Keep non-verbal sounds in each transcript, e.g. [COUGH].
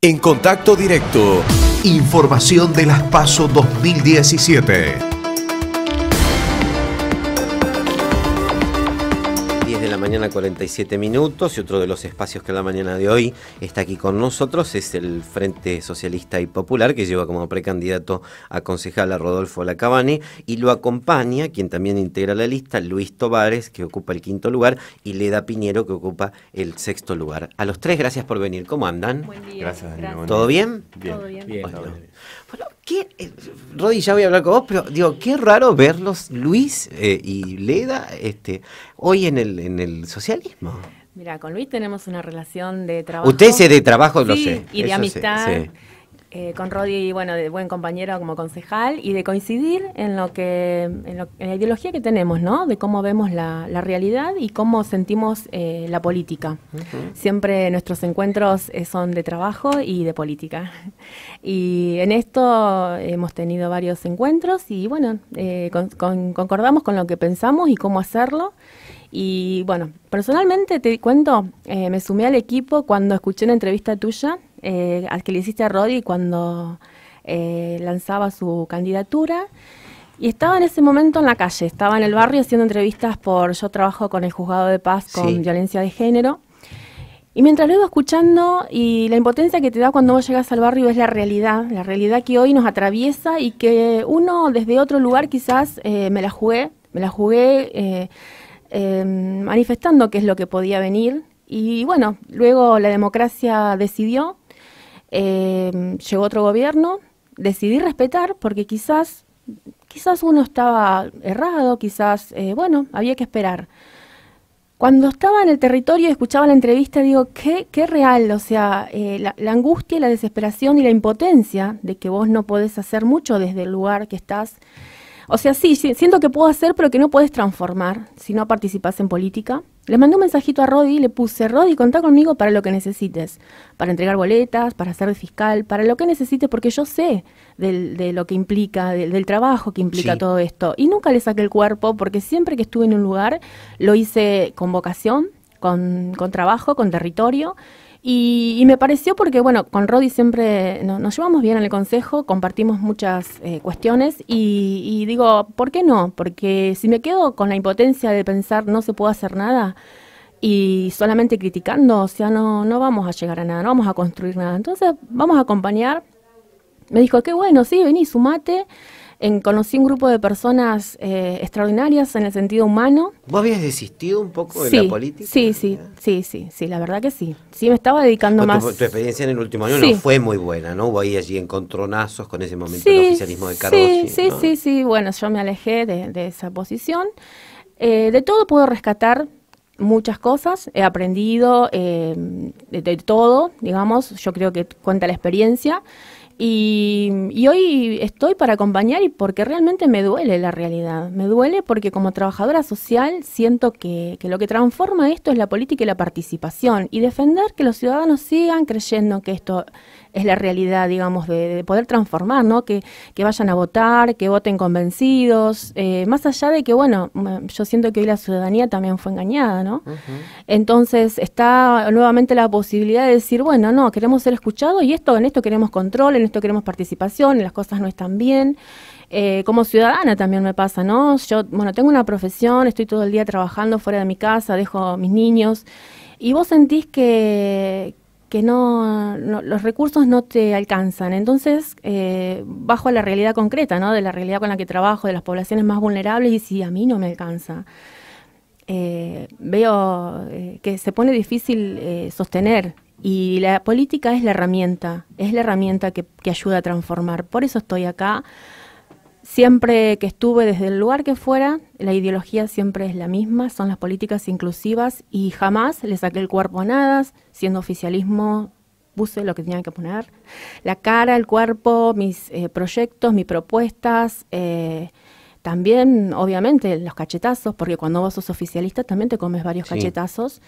En contacto directo, información de las PASO 2017. mañana 47 minutos y otro de los espacios que la mañana de hoy está aquí con nosotros es el Frente Socialista y Popular que lleva como precandidato a concejal a Rodolfo Lacabane y lo acompaña quien también integra la lista Luis Tobares que ocupa el quinto lugar y Leda Piñero que ocupa el sexto lugar. A los tres gracias por venir. ¿Cómo andan? Gracias, ¿Todo bien? Bien. Bueno, ¿qué, eh, Rodi, ya voy a hablar con vos, pero digo, qué raro verlos, Luis eh, y Leda, este, hoy en el, en el socialismo. Mira, con Luis tenemos una relación de trabajo. Usted es de trabajo, lo sé. Y de amistad. Eh, con Rodi, bueno, de buen compañero como concejal y de coincidir en lo que en, la ideología que tenemos, ¿no? De cómo vemos la, realidad y cómo sentimos eh, la política. Siempre nuestros encuentros eh, son de trabajo y de política. Y en esto hemos tenido varios encuentros y bueno, concordamos con lo que pensamos y cómo hacerlo. Y bueno, personalmente te cuento, me sumé al equipo cuando escuché una entrevista tuya eh, al que le hiciste a Rodi cuando eh, lanzaba su candidatura. Y estaba en ese momento en la calle, estaba en el barrio haciendo entrevistas por Yo trabajo con el juzgado de paz con violencia de género. Y mientras lo iba escuchando y la impotencia que te da cuando vos llegas al barrio es la realidad, la realidad que hoy nos atraviesa y que uno desde otro lugar quizás eh, me la jugué, me la jugué em, manifestando qué es lo que podía venir. Y bueno, luego la democracia decidió eh, llegó otro gobierno, decidí respetar porque quizás, quizás uno estaba errado, quizás, eh, bueno, había que esperar. Cuando estaba en el territorio y escuchaba la entrevista, digo, qué, qué real, o sea, eh, la, la, angustia, la desesperación y la impotencia de que vos no podés hacer mucho desde el lugar que estás. O sea, sí, siento que puedo hacer, pero que no puedes transformar si no participas en política. Le mandé un mensajito a Rodi y le puse, Rodi, contá conmigo para lo que necesites, para entregar boletas, para ser fiscal, para lo que necesites, porque yo sé de lo que implica, del, trabajo que implica todo esto. Y nunca le saqué el cuerpo, porque siempre que estuve en un lugar lo hice con vocación, con, con trabajo, con territorio y, me pareció porque, bueno, con Rodi siempre nos, llevamos bien en el consejo, compartimos muchas eh, cuestiones y, digo, ¿por qué no? Porque si me quedo con la impotencia de pensar no se puede hacer nada y solamente criticando, o sea, no, no vamos a llegar a nada, no vamos a construir nada. Entonces, vamos a acompañar. Me dijo, qué bueno, sí, vení, sumate conocí un grupo de personas eh, extraordinarias en el sentido humano. ¿Vos habías desistido un poco de la política? Sí, sí, sí, sí, la verdad que sí. Sí, me estaba dedicando pues más. Tu, experiencia en el último año no fue muy buena, ¿no? Hubo ahí allí encontronazos con ese momento del oficialismo de Carlos. Sí, sí, sí, sí, bueno, yo me alejé de, esa posición. Eh, de todo puedo rescatar muchas cosas, he aprendido eh, de todo, digamos, yo creo que cuenta la experiencia. Y, hoy estoy para acompañar y porque realmente me duele la realidad. Me duele porque como trabajadora social siento que, que, lo que transforma esto es la política y la participación y defender que los ciudadanos sigan creyendo que esto es la realidad, digamos, de, poder transformar, ¿no? Que, vayan a votar, que voten convencidos, eh, más allá de que, bueno, mm, yo siento que hoy la ciudadanía también fue engañada, ¿no? Entonces está nuevamente la posibilidad de decir, bueno, no, queremos ser escuchados y esto, en esto queremos control, en esto queremos participación, las cosas no están bien. Eh, como ciudadana también me pasa, ¿no? Yo, bueno, tengo una profesión, estoy todo el día trabajando fuera de mi casa, dejo a mis niños, y vos sentís que, que no, los recursos no te alcanzan. Entonces, eh, bajo la realidad concreta, ¿no? de la realidad con la que trabajo, de las poblaciones más vulnerables, y si a mí no me alcanza. Eh, veo eh, que se pone difícil sostener y la política es la herramienta, es la herramienta que, que ayuda a transformar. Por eso estoy acá. Siempre que estuve desde el lugar que fuera, la ideología siempre es la misma, son las políticas inclusivas y jamás le saqué el cuerpo a nada, siendo oficialismo puse lo que tenía que poner, la cara, el cuerpo, mis eh, proyectos, mis propuestas, eh, también obviamente los cachetazos, porque cuando vos sos oficialista también te comes varios cachetazos.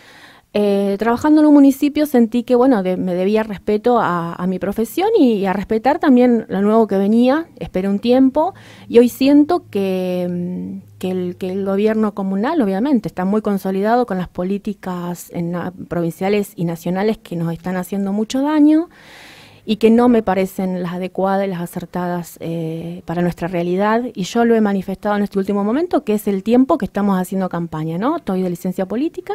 Eh, trabajando en un municipio sentí que, bueno, me debía respeto a, mi profesión y, a respetar también lo nuevo que venía. Esperé un tiempo y hoy siento que, mm, que, el, gobierno comunal, obviamente, está muy consolidado con las políticas en, ah, provinciales y nacionales que nos están haciendo mucho daño y que no me parecen las adecuadas y las acertadas eh, para nuestra realidad. Y yo lo he manifestado en este último momento, que es el tiempo que estamos haciendo campaña, ¿no? Estoy de licencia política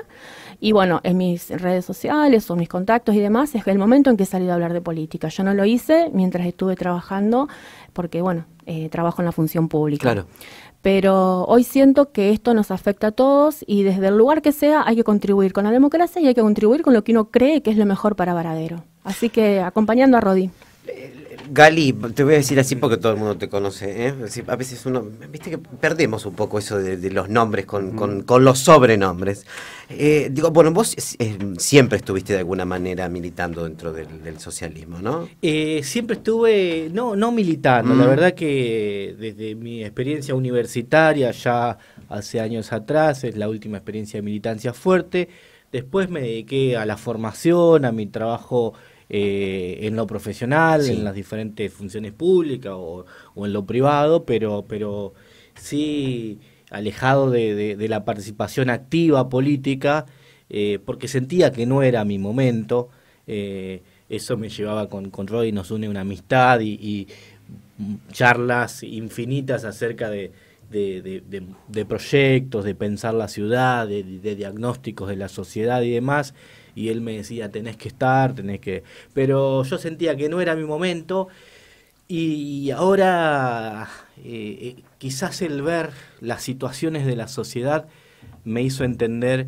y bueno, en mis redes sociales o mis contactos y demás es el momento en que he salido a hablar de política. Yo no lo hice mientras estuve trabajando, porque bueno, eh, trabajo en la función pública. Claro. Pero hoy siento que esto nos afecta a todos y desde el lugar que sea hay que contribuir con la democracia y hay que contribuir con lo que uno cree que es lo mejor para Varadero. Así que acompañando a Rodi. Gali, te voy a decir así porque todo el mundo te conoce. ¿eh? A veces uno, viste que perdemos un poco eso de, los nombres con, mm. los sobrenombres. Eh, digo, bueno, vos siempre estuviste de alguna manera militando dentro del, socialismo, ¿no? Eh, siempre estuve, no, no militando. La mm. verdad que desde mi experiencia universitaria, ya hace años atrás, es la última experiencia de militancia fuerte. Después me dediqué a la formación, a mi trabajo eh, en lo profesional, en las diferentes funciones públicas o, o, en lo privado, pero, pero sí alejado de, la participación activa política, eh, porque sentía que no era mi momento. Eh, eso me llevaba con, con y nos une una amistad y, charlas infinitas acerca de, de, proyectos, de pensar la ciudad, de, diagnósticos de la sociedad y demás y él me decía, tenés que estar, tenés que... Pero yo sentía que no era mi momento y ahora eh, eh, quizás el ver las situaciones de la sociedad me hizo entender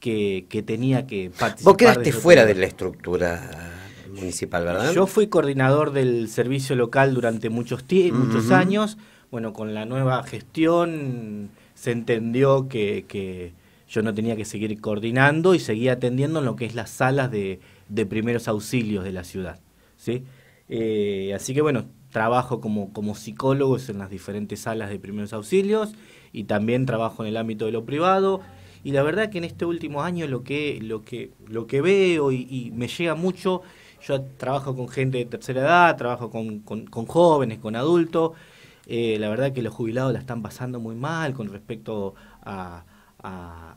que, tenía que participar. Vos quedaste fuera de la estructura municipal, ¿verdad? Yo fui coordinador del servicio local durante muchos, muchos años. Bueno, con la nueva gestión se entendió que yo no tenía que seguir coordinando y seguía atendiendo en lo que es las salas de, primeros auxilios de la ciudad. ¿sí? Eh, así que bueno, trabajo como, como psicólogos en las diferentes salas de primeros auxilios y también trabajo en el ámbito de lo privado. Y la verdad que en este último año lo que, lo que, lo que veo y, me llega mucho, yo trabajo con gente de tercera edad, trabajo con, jóvenes, con adultos. Eh, la verdad que los jubilados la están pasando muy mal con respecto a,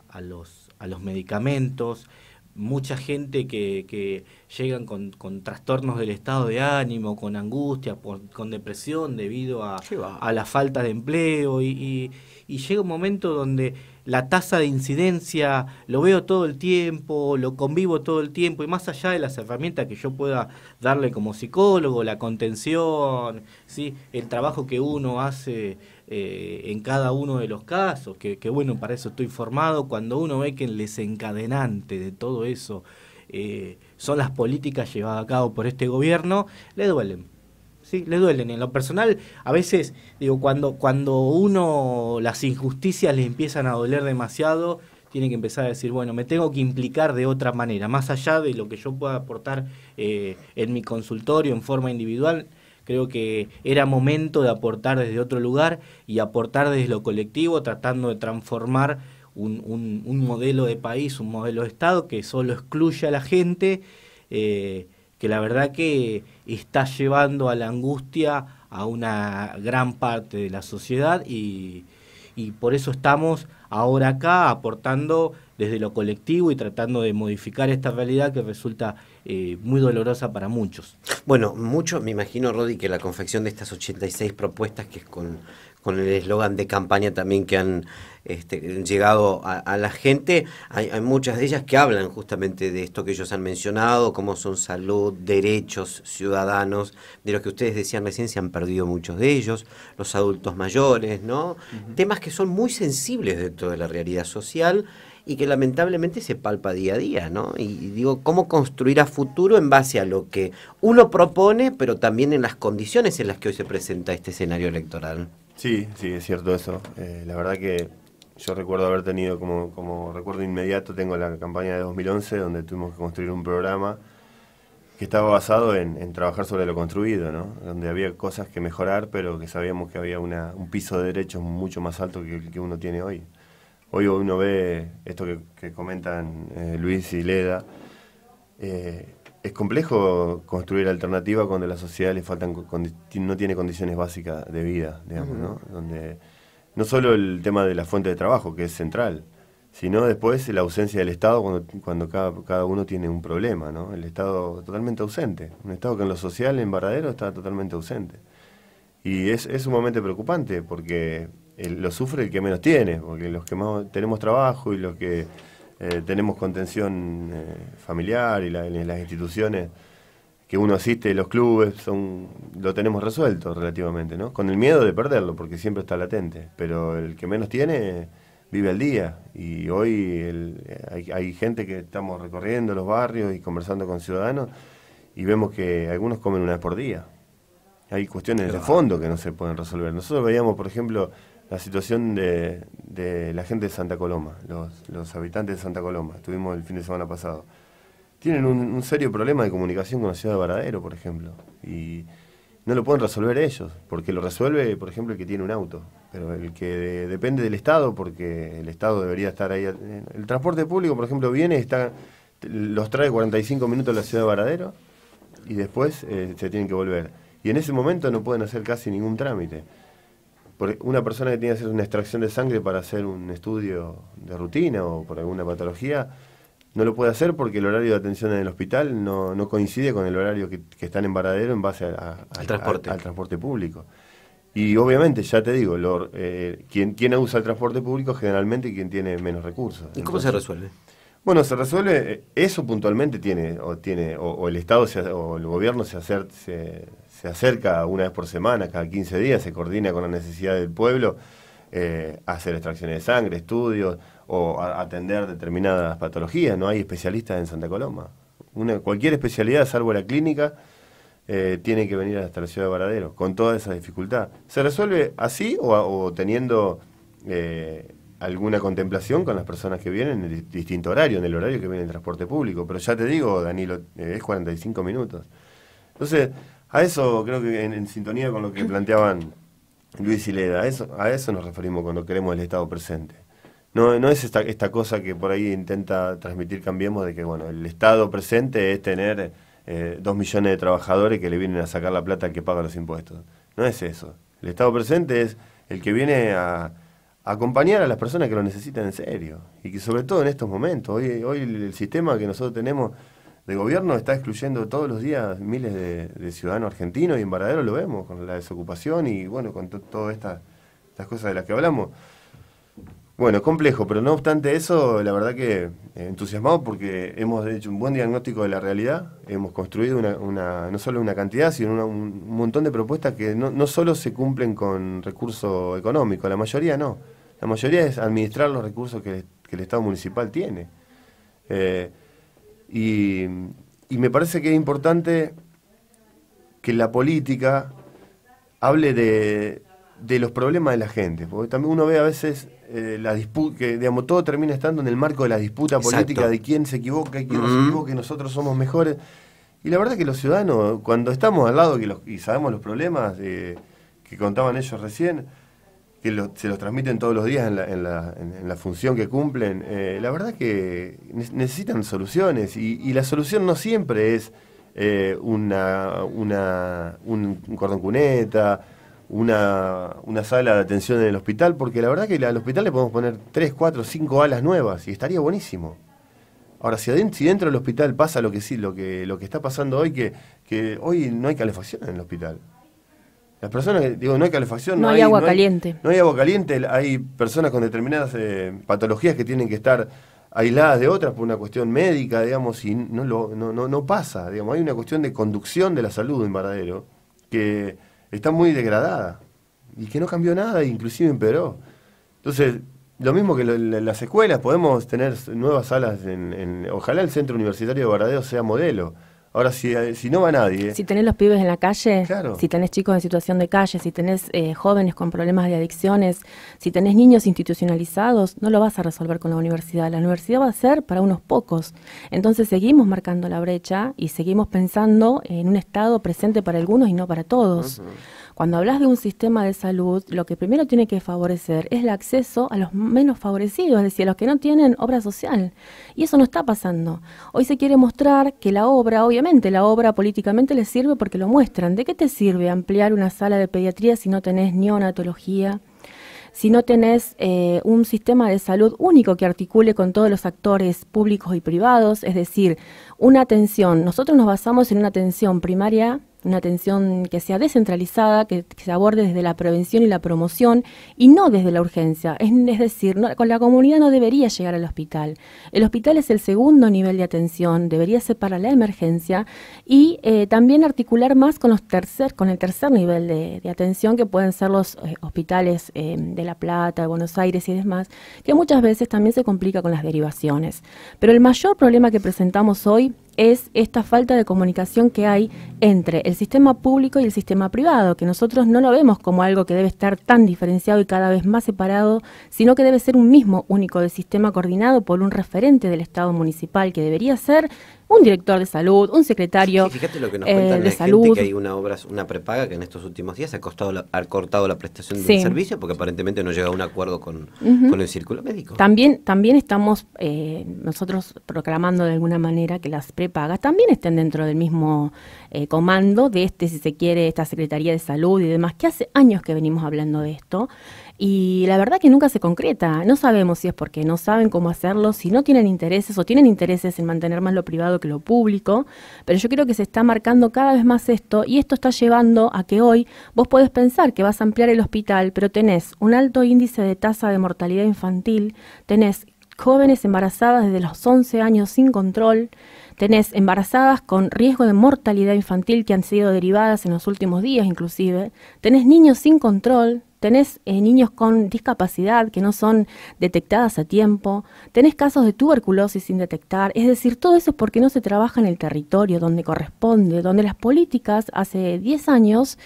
a, los, a los medicamentos, mucha gente que, que llegan con, trastornos del estado de ánimo, con angustia, con depresión debido a, a la falta de empleo y, y, llega un momento donde la tasa de incidencia, lo veo todo el tiempo, lo convivo todo el tiempo, y más allá de las herramientas que yo pueda darle como psicólogo, la contención, ¿sí? el trabajo que uno hace eh, en cada uno de los casos, que, bueno, para eso estoy formado, cuando uno ve que el desencadenante de todo eso eh, son las políticas llevadas a cabo por este gobierno, le duelen ¿sí? duelen. En lo personal, a veces, digo, cuando, cuando uno las injusticias le empiezan a doler demasiado, tiene que empezar a decir, bueno, me tengo que implicar de otra manera, más allá de lo que yo pueda aportar eh, en mi consultorio en forma individual. Creo que era momento de aportar desde otro lugar y aportar desde lo colectivo, tratando de transformar un, modelo de país, un modelo de Estado que solo excluye a la gente. Eh, que la verdad que está llevando a la angustia a una gran parte de la sociedad y, por eso estamos ahora acá aportando desde lo colectivo y tratando de modificar esta realidad que resulta eh, muy dolorosa para muchos. Bueno, mucho, me imagino, Rodi, que la confección de estas 86 propuestas, que es con con el eslogan de campaña también que han este, llegado a, la gente. Hay, muchas de ellas que hablan justamente de esto que ellos han mencionado, cómo son salud, derechos ciudadanos, de los que ustedes decían recién se han perdido muchos de ellos, los adultos mayores, ¿no? Temas que son muy sensibles dentro de la realidad social y que lamentablemente se palpa día a día, ¿no? Y, y, digo, ¿cómo construir a futuro en base a lo que uno propone, pero también en las condiciones en las que hoy se presenta este escenario electoral? Sí, sí, es cierto eso. Eh, la verdad que yo recuerdo haber tenido, como, como recuerdo inmediato, tengo la campaña de 2011 donde tuvimos que construir un programa que estaba basado en, trabajar sobre lo construido, ¿no? donde había cosas que mejorar, pero que sabíamos que había una, un piso de derechos mucho más alto que el que uno tiene hoy. Hoy uno ve esto que, comentan eh, Luis y Leda, eh, es complejo construir alternativa cuando a la sociedad le faltan no tiene condiciones básicas de vida, digamos, ¿no? Donde no solo el tema de la fuente de trabajo, que es central, sino después la ausencia del Estado cuando, cada, uno tiene un problema, ¿no? El Estado totalmente ausente, un Estado que en lo social, en verdadero, está totalmente ausente. Y es, es sumamente preocupante porque lo sufre el que menos tiene, porque los que más tenemos trabajo y los que eh, tenemos contención eh, familiar y las instituciones que uno asiste, los clubes, son, lo tenemos resuelto relativamente, ¿no? Con el miedo de perderlo, porque siempre está latente, pero el que menos tiene vive al día y hoy hay, gente que estamos recorriendo los barrios y conversando con ciudadanos y vemos que algunos comen una vez por día. Hay cuestiones de fondo que no se pueden resolver. Nosotros veíamos, por ejemplo, la situación de, la gente de Santa Coloma, los, habitantes de Santa Coloma. Estuvimos el fin de semana pasado. Tienen un, serio problema de comunicación con la ciudad de Varadero, por ejemplo, y no lo pueden resolver ellos, porque lo resuelve, por ejemplo, el que tiene un auto, pero el que depende del Estado, porque el Estado debería estar ahí. Eh, el transporte público, por ejemplo, viene, está, los trae 45 minutos a la ciudad de Varadero y después eh, se tienen que volver. Y en ese momento no pueden hacer casi ningún trámite. E, una persona que tiene que hacer una extracción de sangre para hacer un estudio de rutina o por alguna patología, no lo puede hacer porque el horario de atención en el hospital no, coincide con el horario que, que están en Varadero en base al, transporte. al, transporte. público. Y obviamente, ya te digo, eh, quien, quien usa el transporte público generalmente quien tiene menos recursos. ¿Y cómo se resuelve? Bueno, se resuelve, eh, eso puntualmente tiene, o tiene, o, el Estado o el gobierno se, acerca una vez por semana, cada 15 días, se coordina con la necesidad del pueblo, eh, hacer extracciones de sangre, estudios, o atender determinadas patologías. No hay especialistas en Santa Coloma. Una, cualquier especialidad, salvo la clínica, eh, tiene que venir hasta la ciudad de Varadero, con toda esa dificultad. ¿Se resuelve así o, teniendo alguna contemplación con las personas que vienen en el distinto horario, en el horario que viene el transporte público. Pero ya te digo, Danilo, eh, es 45 minutos. Entonces, a eso creo que en, sintonía con lo que planteaban Luis y Leda, a eso, nos referimos cuando queremos el Estado presente. No, no es esta, cosa que por ahí intenta transmitir Cambiemos de que bueno, el Estado presente es tener eh, dos millones de trabajadores que le vienen a sacar la plata que pagan los impuestos. No es eso. El Estado presente es el que viene a, acompañar a las personas que lo necesitan en serio. Y que sobre todo en estos momentos, hoy, hoy el sistema que nosotros tenemos de gobierno está excluyendo todos los días miles de, ciudadanos argentinos y en verdadero lo vemos con la desocupación y bueno, con todas estas estas cosas de las que hablamos. Bueno, complejo, pero no obstante eso, la verdad que eh, entusiasmado porque hemos hecho un buen diagnóstico de la realidad, hemos construido una, no solo una cantidad, sino un montón de propuestas que no, no solo se cumplen con recursos económicos, la mayoría no. La mayoría es administrar los recursos que, el Estado municipal tiene. Eh, y, me parece que es importante que la política hable de, los problemas de la gente, porque también uno ve a veces eh, la disputa, que todo termina estando en el marco de la disputa política de quién se equivoca y quién se equivoca y nosotros somos mejores. Y la verdad que los ciudadanos, cuando estamos al lado y sabemos los problemas eh, que contaban ellos recién, que se los transmiten todos los días en la, función que cumplen, eh, la verdad que necesitan soluciones y, la solución no siempre es eh, una, un, cordón cuneta, una, sala de atención en el hospital, porque la verdad que al hospital le podemos poner 3, 4, 5 alas nuevas y estaría buenísimo. Ahora, si, adentro, si dentro del hospital pasa lo que sí, lo que, lo que está pasando hoy, que, que hoy no hay calefacción en el hospital. Las personas digo, no hay calefacción. No, hay, agua caliente. no hay agua caliente, hay personas con determinadas eh, patologías que tienen que estar aisladas de otras por una cuestión médica, digamos, y no, lo, no, no, pasa, digamos, hay una cuestión de conducción de la salud en Varadero que está muy degradada y que no cambió nada, inclusive en empeoró. Entonces, lo mismo que las escuelas, podemos tener nuevas salas, en, ojalá el centro universitario de Varadero sea modelo Ahora, eh, si, no va nadie. Eh. Si tenés los pibes en la calle, si tenés chicos en situación de calle, si tenés eh, jóvenes con problemas de adicciones, si tenés niños institucionalizados, no lo vas a resolver con la universidad. La universidad va a ser para unos pocos. Entonces seguimos marcando la brecha y seguimos pensando en un Estado presente para algunos y no para todos. Cuando hablas de un sistema de salud, lo que primero tiene que favorecer es el acceso a los menos favorecidos, es decir, a los que no tienen obra social. Y eso no está pasando. Hoy se quiere mostrar que la obra, hoy la obra políticamente les sirve porque lo muestran. ¿De qué te sirve ampliar una sala de pediatría si no tenés neonatología? Si no tenés eh, un sistema de salud único que articule con todos los actores públicos y privados, es decir, una atención, nosotros nos basamos en una atención primaria una atención que sea descentralizada, que, se aborde desde la prevención y la promoción y no desde la urgencia. Es, decir, con la comunidad no debería llegar al hospital. El hospital es el segundo nivel de atención, debería ser para la emergencia y eh, también articular más con, los tercer, con el tercer nivel de, atención que pueden ser los eh, hospitales eh, de La Plata, de Buenos Aires y demás, que muchas veces también se complica con las derivaciones. Pero el mayor problema que presentamos hoy es esta falta de comunicación que hay entre el sistema público y el sistema privado, que nosotros no lo vemos como algo que debe estar tan diferenciado y cada vez más separado, sino que debe ser un mismo único de sistema coordinado por un referente del Estado municipal, que debería ser un director de salud, un secretario sí, fíjate lo que nos eh, cuentan de la salud. Gente que hay una obra, una prepaga que en estos últimos días ha, costado cortado la prestación de del servicio porque aparentemente no llega a un acuerdo con, el círculo médico. También, también estamos eh, nosotros proclamando de alguna manera que las prepagas también estén dentro del mismo eh, comando de este, si se quiere, esta Secretaría de Salud y demás, que hace años que venimos hablando de esto. Y la verdad que nunca se concreta. No sabemos si es porque no saben cómo hacerlo, si no tienen intereses o tienen intereses en mantener más lo privado que lo público, pero yo creo que se está marcando cada vez más esto y esto está llevando a que hoy vos podés pensar que vas a ampliar el hospital, pero tenés un alto índice de tasa de mortalidad infantil, tenés jóvenes embarazadas desde los 11 años sin control, tenés embarazadas con riesgo de mortalidad infantil que han sido derivadas en los últimos días inclusive, tenés niños sin control, tenés eh, niños con discapacidad que no son detectadas a tiempo, tenés casos de tuberculosis sin detectar, es decir, todo eso es porque no se trabaja en el territorio donde corresponde, donde las políticas hace 10 años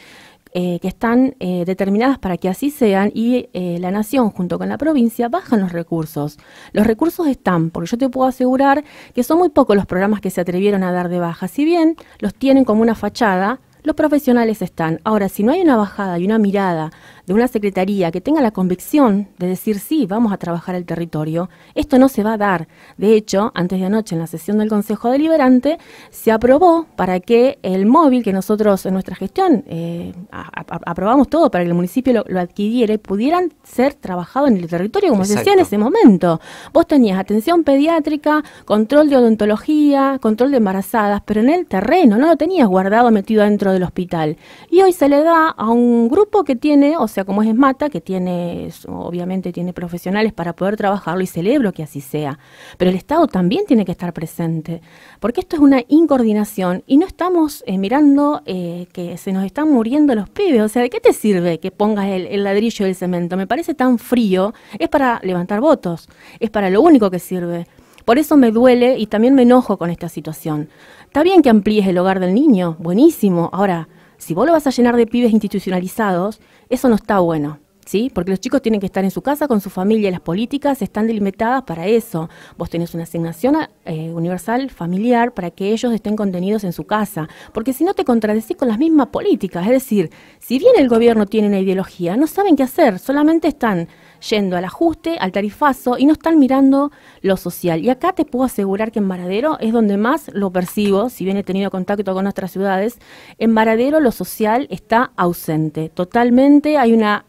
eh, que están eh, determinadas para que así sean y la nación junto con la provincia bajan los recursos. Los recursos están, porque yo te puedo asegurar que son muy pocos los programas que se atrevieron a dar de baja. Si bien los tienen como una fachada, los profesionales están. Ahora, si no hay una bajada y una mirada de una secretaría que tenga la convicción de decir sí, vamos a trabajar el territorio, esto no se va a dar. De hecho, antes de anoche en la sesión del Consejo Deliberante se aprobó para que el móvil que nosotros en nuestra gestión eh, aprobamos todo para que el municipio lo, adquiriere, adquiriera pudieran ser trabajado en el territorio como se decía en ese momento. Vos tenías atención pediátrica, control de odontología, control de embarazadas, pero en el terreno no lo tenías guardado metido dentro del hospital. Y hoy se le da a un grupo que tiene o o sea como es Mata, que tiene, obviamente tiene profesionales para poder trabajarlo y celebro que así sea. Pero el Estado también tiene que estar presente, porque esto es una incoordinación y no estamos eh, mirando eh, que se nos están muriendo los pibes. O sea, ¿de qué te sirve que pongas el, ladrillo y el cemento? Me parece tan frío. Es para levantar votos, es para lo único que sirve. Por eso me duele y también me enojo con esta situación. Está bien que amplíes el hogar del niño, buenísimo. Ahora, si vos lo vas a llenar de pibes institucionalizados, eso no está bueno. ¿sí? Porque los chicos tienen que estar en su casa con su familia, y las políticas están delimitadas para eso. Vos tenés una asignación eh, universal familiar para que ellos estén contenidos en su casa, porque si no te contradecís con las mismas políticas, es decir, si bien el gobierno tiene una ideología, no saben qué hacer, solamente están yendo al ajuste, al tarifazo y no están mirando lo social. Y acá te puedo asegurar que en Maradero es donde más lo percibo, si bien he tenido contacto con otras ciudades, en Maradero lo social está ausente, totalmente hay una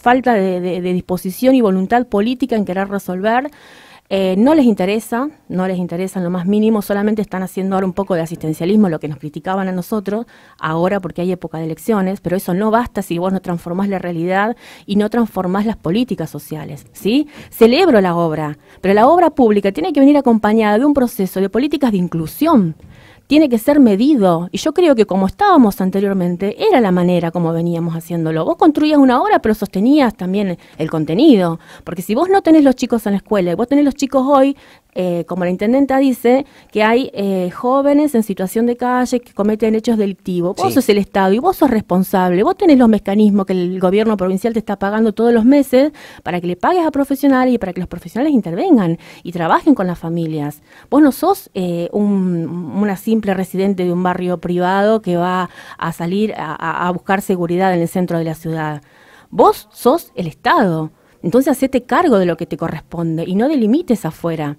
falta de, disposición y voluntad política en querer resolver. Eh, no les interesa, no les interesa en lo más mínimo, solamente están haciendo ahora un poco de asistencialismo, lo que nos criticaban a nosotros, ahora porque hay época de elecciones, pero eso no basta si vos no transformás la realidad y no transformás las políticas sociales, ¿sí? Celebro la obra, pero la obra pública tiene que venir acompañada de un proceso de políticas de inclusión, tiene que ser medido. Y yo creo que como estábamos anteriormente, era la manera como veníamos haciéndolo. Vos construías una hora pero sostenías también el contenido. Porque si vos no tenés los chicos en la escuela, y vos tenés los chicos hoy, eh, como la intendenta dice, que hay eh, jóvenes en situación de calle que cometen hechos delictivos. Vos sos el Estado y vos sos responsable. Vos tenés los mecanismos que el gobierno provincial te está pagando todos los meses para que le pagues a profesionales y para que los profesionales intervengan y trabajen con las familias. Vos no sos eh, un, una simple residente de un barrio privado que va a salir a, buscar seguridad en el centro de la ciudad. Vos sos el Estado. Entonces hacete cargo de lo que te corresponde y no delimites afuera.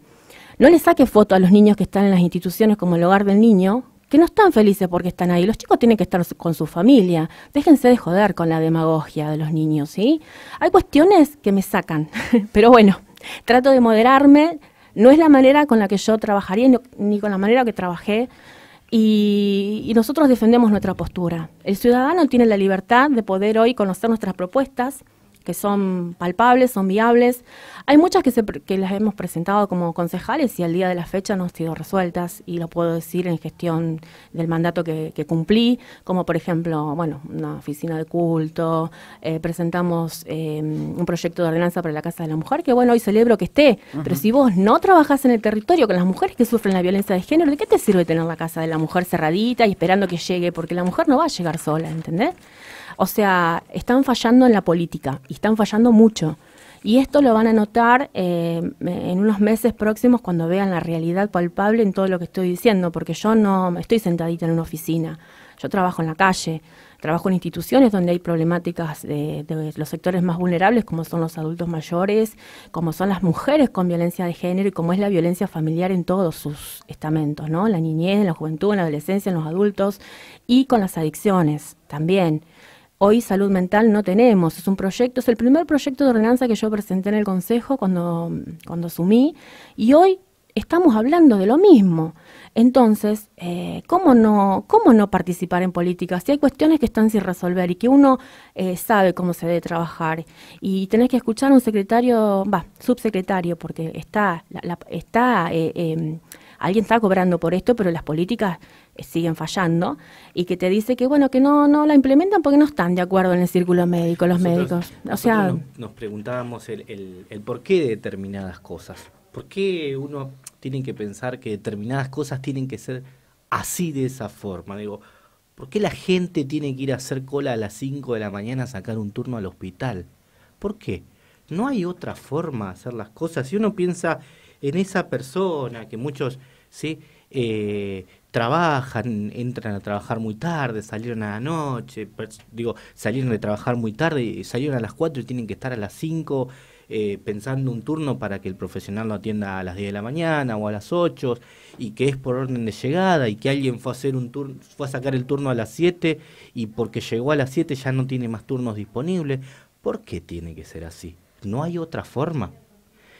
No le saque foto a los niños que están en las instituciones como el hogar del niño, que no están felices porque están ahí. Los chicos tienen que estar con su familia. Déjense de joder con la demagogia de los niños, ¿sí? Hay cuestiones que me sacan, [LAUGHS] pero bueno, trato de moderarme, no es la manera con la que yo trabajaría ni con la manera que trabajé. y, nosotros defendemos nuestra postura. El ciudadano tiene la libertad de poder hoy conocer nuestras propuestas, que son palpables, son viables. Hay muchas que, las hemos presentado como concejales y al día de la fecha no han sido resueltas y lo puedo decir en gestión del mandato que, cumplí, como por ejemplo, bueno, una oficina de culto, eh, presentamos em, un proyecto de ordenanza para la Casa de la Mujer, que bueno, hoy celebro que esté, pero si vos no trabajás en el territorio con las mujeres que sufren la violencia de género, ¿de qué te sirve tener la Casa de la Mujer cerradita y esperando que llegue? Porque la mujer no va a llegar sola, ¿entendés? O sea, están fallando en la política y están fallando mucho. Y esto lo van a notar eh, en unos meses próximos cuando vean la realidad palpable en todo lo que estoy diciendo, porque yo no estoy sentadita en una oficina, yo trabajo en la calle, trabajo en instituciones donde hay problemáticas de, los sectores más vulnerables, como son los adultos mayores, como son las mujeres con violencia de género y como es la violencia familiar en todos sus estamentos, ¿no? La niñez, la juventud, la adolescencia, los adultos y con las adicciones también. Hoy salud mental no tenemos, es un proyecto, es el primer proyecto de ordenanza que yo presenté en el Consejo cuando, cuando asumí y hoy estamos hablando de lo mismo. Entonces, eh, ¿cómo, no, ¿cómo no participar en política? Si hay cuestiones que están sin resolver y que uno eh, sabe cómo se debe trabajar y tenés que escuchar a un secretario, va, subsecretario, porque está, la, la, está eh, em, alguien está cobrando por esto, pero las políticas eh, siguen fallando, y que te dice que bueno, que no, no la implementan porque no están de acuerdo en el círculo médico, los médicos. O sea, nos, preguntábamos el, por qué de determinadas cosas. ¿Por qué uno tiene que pensar que determinadas cosas tienen que ser así de esa forma? Digo, ¿por qué la gente tiene que ir a hacer cola a las 5 de la mañana a sacar un turno al hospital? ¿Por qué? no hay otra forma de hacer las cosas. Si uno piensa en esa persona que muchos sí eh, trabajan, entran a trabajar muy tarde, salieron a la noche, pues, digo, salieron de trabajar muy tarde, salieron a las 4 y tienen que estar a las 5 eh, pensando un turno para que el profesional lo atienda a las 10 de la mañana o a las 8 y que es por orden de llegada y que alguien fue a hacer un turno, fue a sacar el turno a las 7 y porque llegó a las 7 ya no tiene más turnos disponibles. ¿Por qué tiene que ser así? ¿No hay otra forma?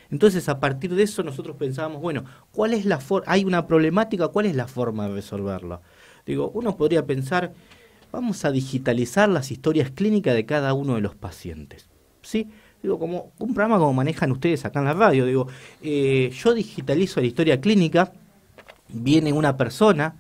Entonces, a partir de eso, nosotros pensábamos, bueno, ¿cuál es la Hay una problemática, ¿cuál es la forma de resolverla? Digo, uno podría pensar, vamos a digitalizar las historias clínicas de cada uno de los pacientes. ¿Sí? Digo, como un programa como manejan ustedes acá en la radio, digo, eh, yo digitalizo la historia clínica, viene una persona,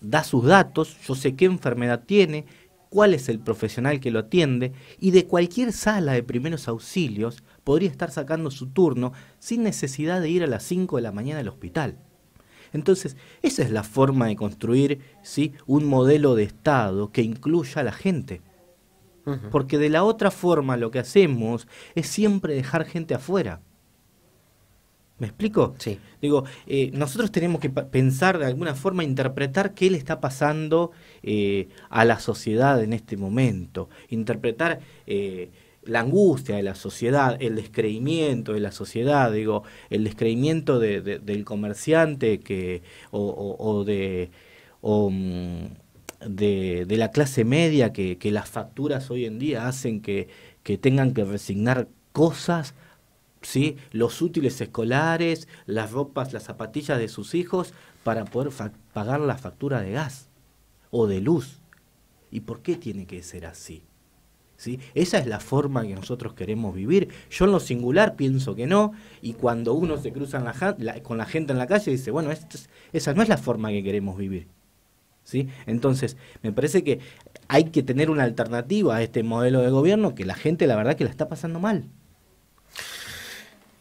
da sus datos, yo sé qué enfermedad tiene, cuál es el profesional que lo atiende, y de cualquier sala de primeros auxilios podría estar sacando su turno sin necesidad de ir a las 5 de la mañana al hospital. Entonces, esa es la forma de construir ¿sí? un modelo de Estado que incluya a la gente. Porque de la otra forma lo que hacemos es siempre dejar gente afuera. ¿Me explico? Sí. Digo, eh, nosotros tenemos que pensar de alguna forma, interpretar qué le está pasando eh, a la sociedad en este momento, interpretar eh, la angustia de la sociedad, el descreimiento de la sociedad, digo, el descreimiento del comerciante o, mm, de... de, la clase media, que, las facturas hoy en día hacen que, que, tengan que resignar cosas, ¿sí? los útiles escolares, las ropas, las zapatillas de sus hijos, para poder pagar la factura de gas o de luz. ¿Y por qué tiene que ser así? Esa es la forma que nosotros queremos vivir. Yo en lo singular pienso que no, y cuando uno se cruza con la gente en la calle dice, bueno, esa no es la forma que queremos vivir. ¿Sí? Entonces, me parece que hay que tener una alternativa a este modelo de gobierno que la gente la verdad que la está pasando mal.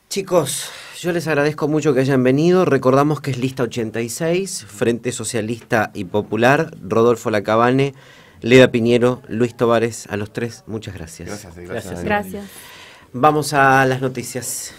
Chicos, yo les agradezco mucho que hayan venido. Recordamos que es lista 86, Frente Socialista y Popular, Rodolfo Lacabane. Leda Piñero, Luis Tovares, a los tres, muchas gracias. Gracias, gracias. Gracias. gracias. Vamos a las noticias.